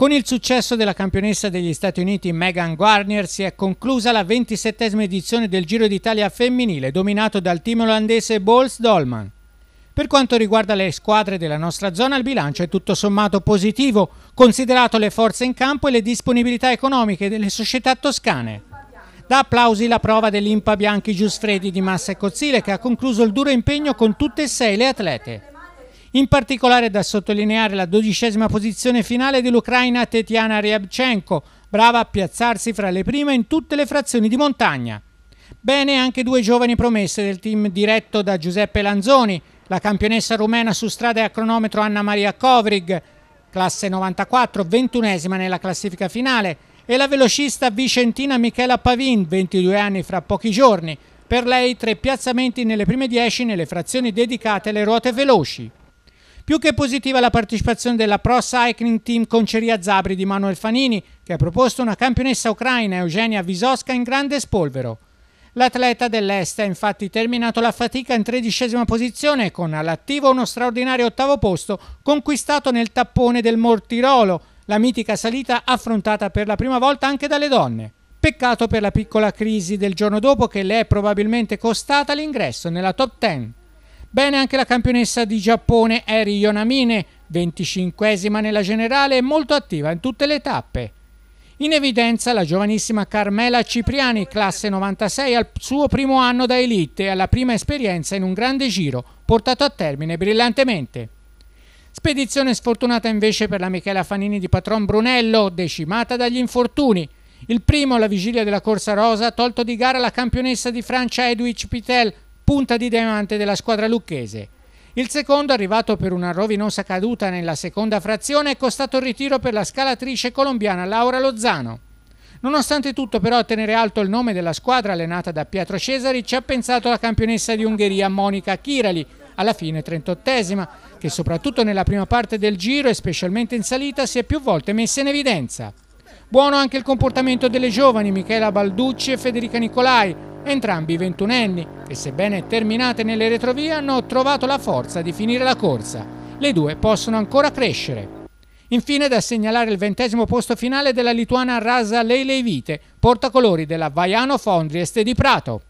Con il successo della campionessa degli Stati Uniti Megan Guarnier si è conclusa la ventisettesima edizione del Giro d'Italia femminile dominato dal team olandese Bols Dolman. Per quanto riguarda le squadre della nostra zona il bilancio è tutto sommato positivo, considerato le forze in campo e le disponibilità economiche delle società toscane. Da applausi la prova dell'Impa Bianchi Giusfredi di Massa e Cozzile che ha concluso il duro impegno con tutte e sei le atlete. In particolare è da sottolineare la dodicesima posizione finale dell'Ucraina Tetiana Ryabchenko, brava a piazzarsi fra le prime in tutte le frazioni di montagna. Bene anche due giovani promesse del team diretto da Giuseppe Lanzoni, la campionessa rumena su strada e a cronometro Anna Maria Kovrig, classe 94, ventunesima nella classifica finale, e la velocista vicentina Michela Pavin, 22 anni fra pochi giorni, per lei tre piazzamenti nelle prime 10 nelle frazioni dedicate alle ruote veloci. Più che positiva la partecipazione della Pro Cycling Team Conceria Zabri di Manuel Fanini, che ha proposto una campionessa ucraina Eugenia Visosca in grande spolvero. L'atleta dell'Est ha infatti terminato la fatica in tredicesima posizione con all'attivo uno straordinario ottavo posto conquistato nel tappone del Mortirolo, la mitica salita affrontata per la prima volta anche dalle donne. Peccato per la piccola crisi del giorno dopo che le è probabilmente costata l'ingresso nella top 10. Bene anche la campionessa di Giappone Eri Yonamine, 25esima nella generale e molto attiva in tutte le tappe. In evidenza la giovanissima Carmela Cipriani, classe 96, al suo primo anno da elite e alla prima esperienza in un grande giro, portato a termine brillantemente. Spedizione sfortunata invece per la Michela Fanini di Patron Brunello, decimata dagli infortuni. Il primo alla vigilia della Corsa Rosa, ha tolto di gara la campionessa di Francia Edwidge Pitel, punta di diamante della squadra lucchese. Il secondo, arrivato per una rovinosa caduta nella seconda frazione, è costato il ritiro per la scalatrice colombiana Laura Lozano. Nonostante tutto, però, a tenere alto il nome della squadra allenata da Pietro Cesari ci ha pensato la campionessa di Ungheria Monica Kirali, alla fine 38esima, che soprattutto nella prima parte del giro e specialmente in salita si è più volte messa in evidenza. Buono anche il comportamento delle giovani Michela Balducci e Federica Nicolai, entrambi ventunenni, che sebbene terminate nelle retrovie hanno trovato la forza di finire la corsa. Le due possono ancora crescere. Infine da segnalare il ventesimo posto finale della lituana Rasa Leilevite, portacolori della Vaiano Fondrieste di Prato.